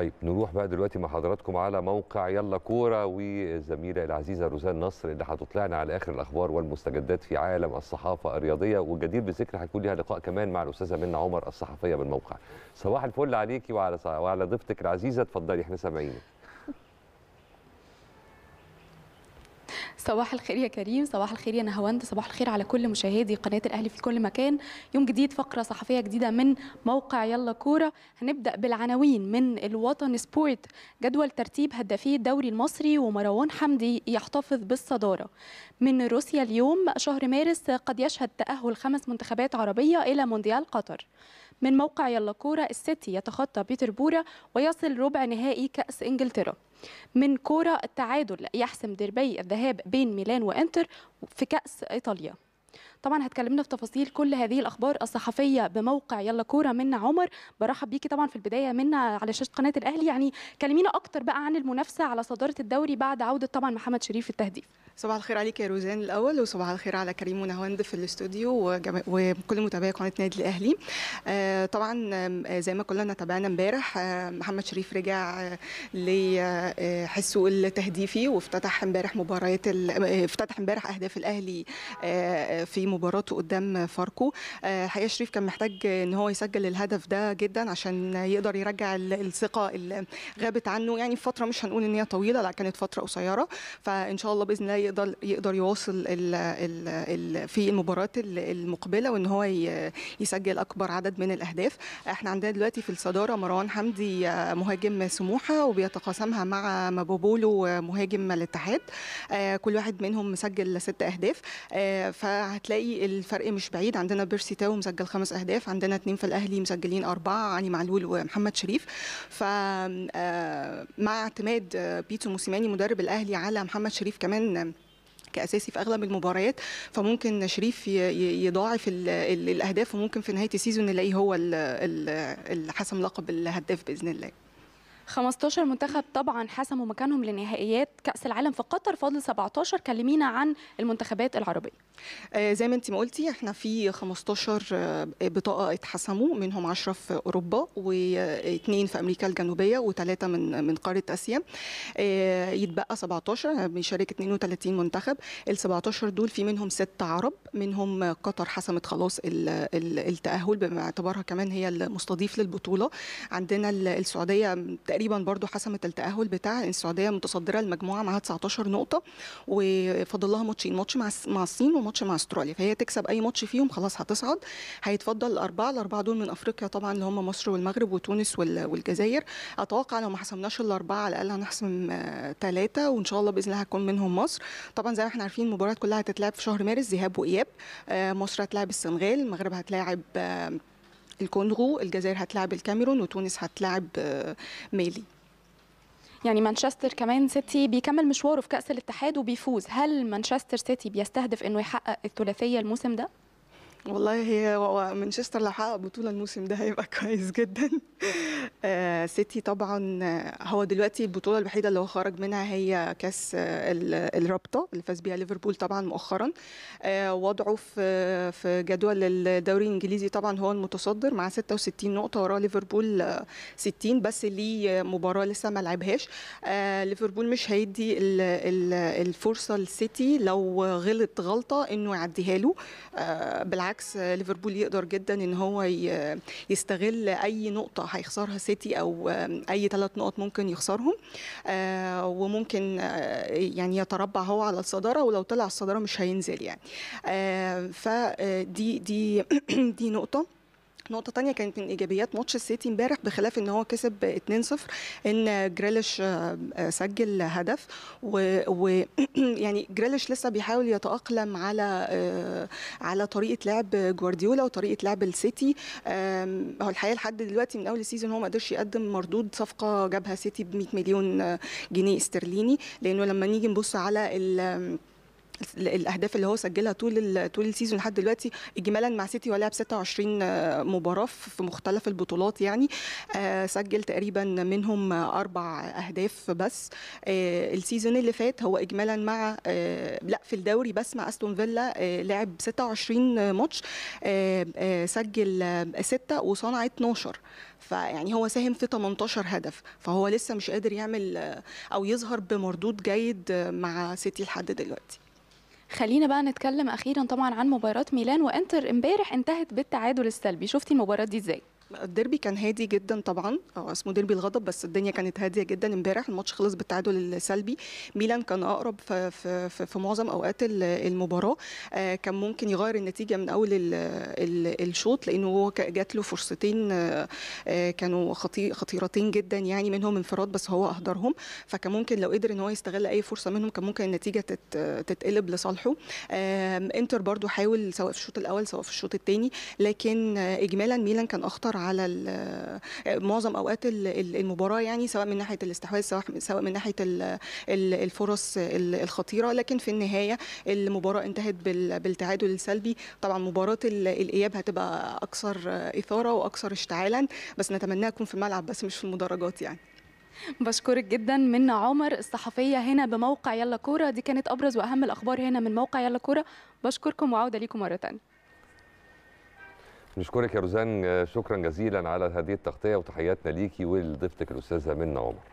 طيب نروح بقى دلوقتي مع حضراتكم على موقع يلا كوره والزميله العزيزه روزان نصر اللي هتطلعنا على اخر الاخبار والمستجدات في عالم الصحافه الرياضيه والجدير بالذكر هيكون ليها لقاء كمان مع الاستاذه منى عمر الصحفيه بالموقع. صباح الفل عليكي وعلى وعلى ضيفتك العزيزه اتفضلي احنا سامعينك. صباح الخير يا كريم صباح الخير يا نهاوند صباح الخير على كل مشاهدي قناه الاهلي في كل مكان يوم جديد فقره صحفيه جديده من موقع يلا كوره هنبدا بالعناوين من الوطن سبورت جدول ترتيب هدافي الدوري المصري ومروان حمدي يحتفظ بالصداره من روسيا اليوم شهر مارس قد يشهد تاهل خمس منتخبات عربيه الى مونديال قطر من موقع يلا كوره السيتي يتخطى بيتر بورا ويصل ربع نهائي كاس انجلترا من كرة التعادل يحسم ديربي الذهاب بين ميلان وانتر في كأس إيطاليا طبعا هتكلمنا في تفاصيل كل هذه الاخبار الصحفيه بموقع يلا كوره منا عمر برحب بيكي طبعا في البدايه منا على شاشه قناه الاهلي يعني كلمينا اكتر بقى عن المنافسه على صداره الدوري بعد عوده طبعا محمد شريف التهديف صباح الخير عليك يا روزان الاول وصباح الخير على كريم ونهوند في الاستوديو وكل متابعي قناه النادي الاهلي آه، طبعا آه، زي ما كلنا تابعنا امبارح آه، محمد شريف رجع لحسه التهديفي وافتتح امبارح مباريات ال... افتتح امبارح اهداف الاهلي في مباراته قدام فاركو الحقيقه شريف كان محتاج ان هو يسجل الهدف ده جدا عشان يقدر يرجع الثقه اللي غابت عنه يعني فتره مش هنقول ان هي طويله لا كانت فتره قصيره فان شاء الله باذن الله يقدر يقدر يواصل الـ الـ الـ في المباراه المقبله وان هو يسجل اكبر عدد من الاهداف احنا عندنا دلوقتي في الصداره مروان حمدي مهاجم سموحه وبيتقاسمها مع مابوبولو مهاجم الاتحاد آه، كل واحد منهم مسجل ست اهداف آه، فهتلاقي الفرق مش بعيد عندنا بيرسي تاو مسجل خمس اهداف عندنا اثنين في الاهلي مسجلين اربعه علي معلول ومحمد شريف ف آه، مع اعتماد بيتو موسيماني مدرب الاهلي على محمد شريف كمان كاساسي في اغلب المباريات فممكن شريف يضاعف ال ال الاهداف وممكن في نهايه السيزون نلاقيه هو اللي حسم لقب الهداف باذن الله 15 منتخب طبعا حسموا مكانهم لنهائيات كاس العالم في قطر فاضل 17 كلمينا عن المنتخبات العربيه آه، زي ما انت ما قلتي احنا في 15 آه، بطاقه اتحسموا منهم 10 في اوروبا واثنين في امريكا الجنوبيه وثلاثه من من قاره اسيا آه، يتبقى 17 بيشارك 32 منتخب ال 17 دول في منهم ست عرب منهم قطر حسمت خلاص التاهل باعتبارها كمان هي المستضيف للبطوله عندنا السعوديه تقريبا برضو حسمت التاهل بتاع السعوديه متصدره المجموعه معاها 19 نقطه وفاضل لها ماتشين ماتش مع الصين وماتش ماتش مع استراليا فهي تكسب اي ماتش فيهم خلاص هتصعد هيتفضل الاربعه الاربعه دول من افريقيا طبعا اللي هم مصر والمغرب وتونس والجزائر اتوقع لو ما حسمناش الاربعه على الاقل هنحسم ثلاثه آه، وان شاء الله باذن الله هتكون منهم مصر طبعا زي ما احنا عارفين المباريات كلها هتتلعب في شهر مارس ذهاب واياب آه، مصر هتلاعب السنغال المغرب هتلاعب آه، الكونغو الجزائر هتلاعب الكاميرون وتونس هتلاعب مالي يعني مانشستر كمان سيتي بيكمل مشواره في كاس الاتحاد وبيفوز هل مانشستر سيتي بيستهدف انه يحقق الثلاثيه الموسم ده والله هي مانشستر لو حقق بطوله الموسم ده هيبقى كويس جدا آه، سيتي طبعا هو دلوقتي البطوله الوحيده اللي هو خرج منها هي كاس الرابطه اللي فاز بيها ليفربول طبعا مؤخرا آه، وضعه في في جدول الدوري الانجليزي طبعا هو المتصدر مع 66 نقطه وراه ليفربول 60 آه، بس ليه مباراه لسه ما لعبهاش ليفربول مش هيدي الفرصه للسيتي لو غلط غلطه انه يعديها له بالعكس بالعكس ليفربول يقدر جدا ان هو يستغل اي نقطه هيخسرها سيتي او اي ثلاث نقط ممكن يخسرهم آه، وممكن آه، يعني يتربع هو على الصداره ولو طلع الصداره مش هينزل يعني آه، فدي دي دي نقطه نقطه تانية كانت من ايجابيات ماتش السيتي امبارح بخلاف ان هو كسب 2-0 ان جريليش آه، آه، سجل هدف ويعني و... يعني جريليش لسه بيحاول يتاقلم على آه، على طريقه لعب جوارديولا وطريقه لعب السيتي هو الحقيقه لحد دلوقتي من اول السيزون هو ما قدرش يقدم مردود صفقه جابها سيتي ب 100 مليون جنيه استرليني لانه لما نيجي نبص على ال الاهداف اللي هو سجلها طول طول السيزون لحد دلوقتي اجمالا مع سيتي هو لعب 26 آه، مباراه في مختلف البطولات يعني آه، سجل تقريبا منهم اربع اهداف بس آه، السيزون اللي فات هو اجمالا مع لا في الدوري بس مع استون فيلا لعب 26 ماتش سجل سته وصنع 12 فيعني هو ساهم في 18 هدف فهو لسه مش قادر يعمل او يظهر بمردود جيد مع سيتي لحد دلوقتي خلينا بقى نتكلم اخيرا طبعا عن مباراه ميلان وانتر امبارح انتهت بالتعادل السلبي شفتي المباراه دي ازاي الديربي كان هادي جدا طبعا أو آه، اسمه ديربي الغضب بس الدنيا كانت هاديه جدا امبارح الماتش خلص بالتعادل السلبي ميلان كان اقرب في, في, في, في معظم اوقات المباراه آه، كان ممكن يغير النتيجه من اول الشوط لانه جات له فرصتين آه، كانوا خطيرتين جدا يعني منهم انفراد بس هو اهدرهم فكان ممكن لو قدر ان هو يستغل اي فرصه منهم كان ممكن النتيجه تتقلب لصالحه انتر برضو حاول سواء في الشوط الاول سواء في الشوط الثاني لكن اجمالا ميلان كان اخطر على معظم اوقات المباراه يعني سواء من ناحيه الاستحواذ سواء من ناحيه الفرص الخطيره لكن في النهايه المباراه انتهت بالتعادل السلبي طبعا مباراه الاياب هتبقى اكثر اثاره واكثر اشتعالا بس نتمناها تكون في الملعب بس مش في المدرجات يعني بشكرك جدا من عمر الصحفيه هنا بموقع يلا كوره دي كانت ابرز واهم الاخبار هنا من موقع يلا كوره بشكركم وعوده ليكم مره ثانيه نشكرك يا روزان آه، شكرا جزيلا على هذه التغطيه وتحياتنا ليكي ولضيفتك الاستاذه منى عمر